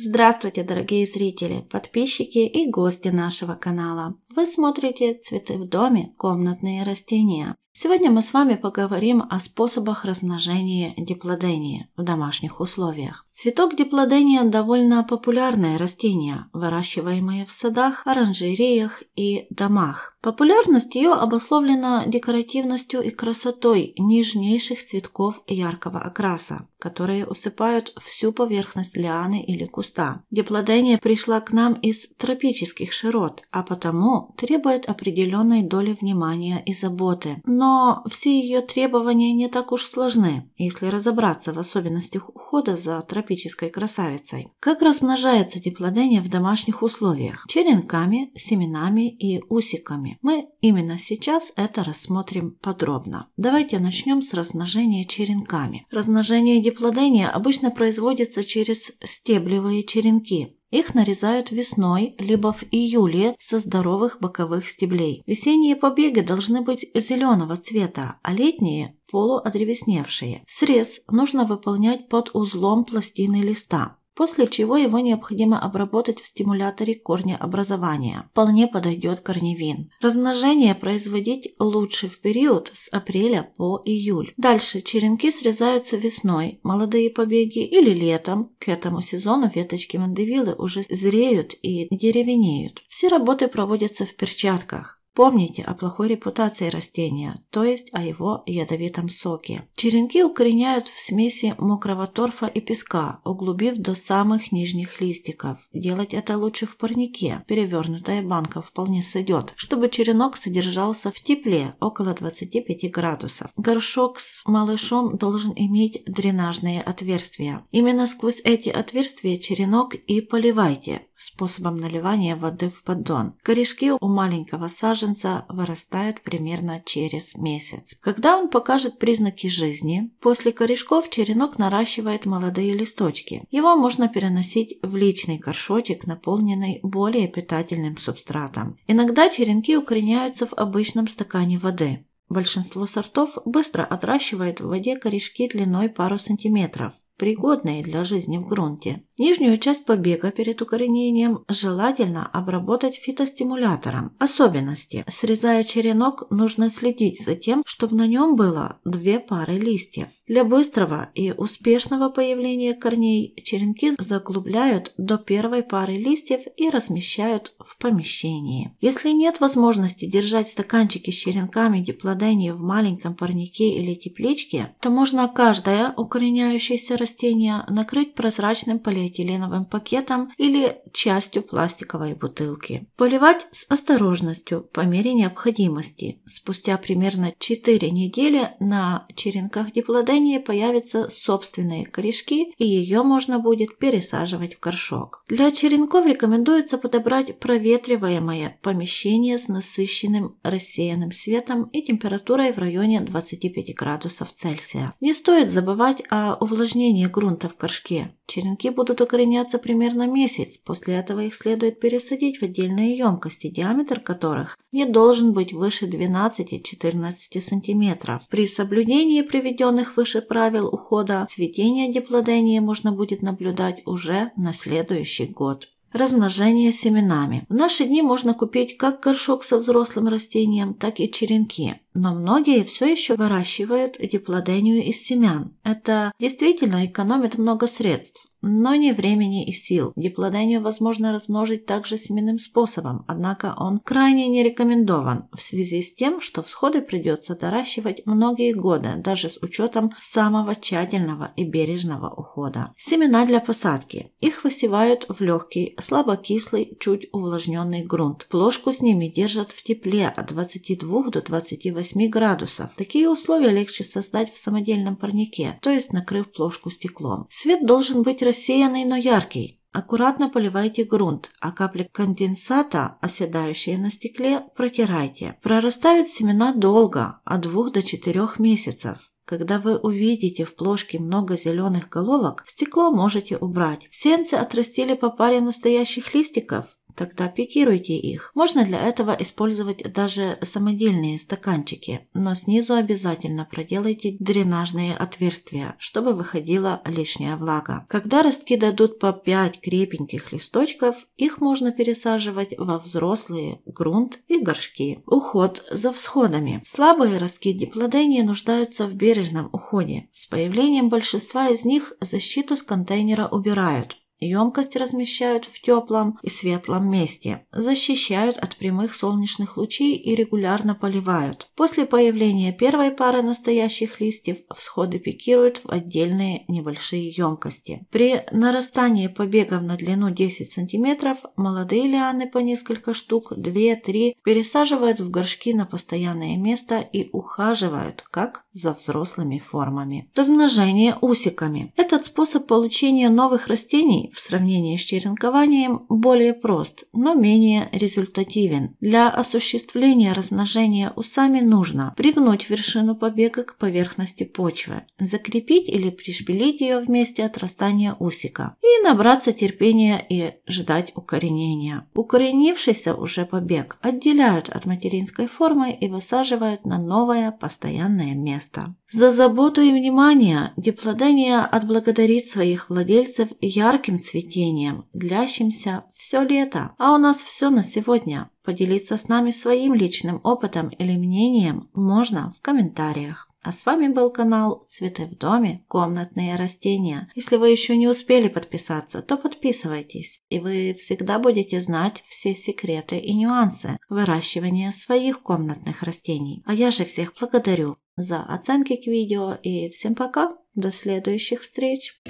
Здравствуйте, дорогие зрители, подписчики и гости нашего канала. Вы смотрите «Цветы в доме. Комнатные растения». Сегодня мы с вами поговорим о способах размножения диплодения в домашних условиях. Цветок диплодения – довольно популярное растение, выращиваемое в садах, оранжереях и домах. Популярность ее обусловлена декоративностью и красотой нежнейших цветков яркого окраса, которые усыпают всю поверхность лианы или куста. Диплодения пришла к нам из тропических широт, а потому требует определенной доли внимания и заботы. Но но все ее требования не так уж сложны, если разобраться в особенностях ухода за тропической красавицей. Как размножается диплодения в домашних условиях? Черенками, семенами и усиками. Мы именно сейчас это рассмотрим подробно. Давайте начнем с размножения черенками. Размножение диплодения обычно производится через стеблевые черенки, их нарезают весной, либо в июле со здоровых боковых стеблей. Весенние побеги должны быть зеленого цвета, а летние – полуодревесневшие. Срез нужно выполнять под узлом пластины листа после чего его необходимо обработать в стимуляторе корня образования. Вполне подойдет корневин. Размножение производить лучше в период с апреля по июль. Дальше черенки срезаются весной, молодые побеги или летом. К этому сезону веточки мандевилы уже зреют и деревенеют. Все работы проводятся в перчатках. Помните о плохой репутации растения, то есть о его ядовитом соке. Черенки укореняют в смеси мокрого торфа и песка, углубив до самых нижних листиков. Делать это лучше в парнике, перевернутая банка вполне сойдет, чтобы черенок содержался в тепле около 25 градусов. Горшок с малышом должен иметь дренажные отверстия. Именно сквозь эти отверстия черенок и поливайте способом наливания воды в поддон. Корешки у маленького саженца вырастают примерно через месяц. Когда он покажет признаки жизни, после корешков черенок наращивает молодые листочки. Его можно переносить в личный горшочек, наполненный более питательным субстратом. Иногда черенки укореняются в обычном стакане воды. Большинство сортов быстро отращивает в воде корешки длиной пару сантиметров пригодные для жизни в грунте. Нижнюю часть побега перед укоренением желательно обработать фитостимулятором. Особенности. Срезая черенок, нужно следить за тем, чтобы на нем было две пары листьев. Для быстрого и успешного появления корней черенки заглубляют до первой пары листьев и размещают в помещении. Если нет возможности держать стаканчики с черенками диплодения в маленьком парнике или тепличке, то можно каждое укореняющееся растение растения накрыть прозрачным полиэтиленовым пакетом или частью пластиковой бутылки. Поливать с осторожностью по мере необходимости. Спустя примерно 4 недели на черенках диплодении появятся собственные корешки и ее можно будет пересаживать в горшок. Для черенков рекомендуется подобрать проветриваемое помещение с насыщенным рассеянным светом и температурой в районе 25 градусов Цельсия. Не стоит забывать о увлажнении изменения грунта в горшке. Черенки будут укореняться примерно месяц, после этого их следует пересадить в отдельные емкости, диаметр которых не должен быть выше 12-14 см. При соблюдении приведенных выше правил ухода цветение диплодении можно будет наблюдать уже на следующий год. Размножение семенами. В наши дни можно купить как горшок со взрослым растением, так и черенки. Но многие все еще выращивают диплодению из семян. Это действительно экономит много средств но не времени и сил. Диплодению возможно размножить также семенным способом, однако он крайне не рекомендован в связи с тем, что всходы придется доращивать многие годы, даже с учетом самого тщательного и бережного ухода. Семена для посадки. Их высевают в легкий, слабокислый, чуть увлажненный грунт. Плошку с ними держат в тепле от 22 до 28 градусов. Такие условия легче создать в самодельном парнике, то есть накрыв плошку стеклом. Свет должен быть рассеянный, но яркий. Аккуратно поливайте грунт, а капли конденсата, оседающие на стекле, протирайте. Прорастают семена долго, от 2 до 4 месяцев. Когда вы увидите в плошке много зеленых головок, стекло можете убрать. Сенцы отрастили по паре настоящих листиков, тогда пикируйте их. Можно для этого использовать даже самодельные стаканчики, но снизу обязательно проделайте дренажные отверстия, чтобы выходила лишняя влага. Когда ростки дадут по 5 крепеньких листочков, их можно пересаживать во взрослые, грунт и горшки. Уход за всходами. Слабые ростки диплодения нуждаются в бережном уходе. С появлением большинства из них защиту с контейнера убирают. Емкость размещают в теплом и светлом месте, защищают от прямых солнечных лучей и регулярно поливают. После появления первой пары настоящих листьев всходы пикируют в отдельные небольшие емкости. При нарастании побегов на длину 10 см молодые лианы по несколько штук, 2-3, пересаживают в горшки на постоянное место и ухаживают, как за взрослыми формами. Размножение усиками. Этот способ получения новых растений в сравнении с черенкованием более прост, но менее результативен. Для осуществления размножения усами нужно пригнуть вершину побега к поверхности почвы, закрепить или пришпилить ее вместе отрастания усика и набраться терпения и ждать укоренения. Укоренившийся уже побег отделяют от материнской формы и высаживают на новое постоянное место. За заботу и внимание диплодения отблагодарит своих владельцев ярким цветением, длящимся все лето, а у нас все на сегодня. Поделиться с нами своим личным опытом или мнением можно в комментариях. А с вами был канал «Цветы в доме. Комнатные растения». Если вы еще не успели подписаться, то подписывайтесь, и вы всегда будете знать все секреты и нюансы выращивания своих комнатных растений. А я же всех благодарю за оценки к видео. И всем пока, до следующих встреч!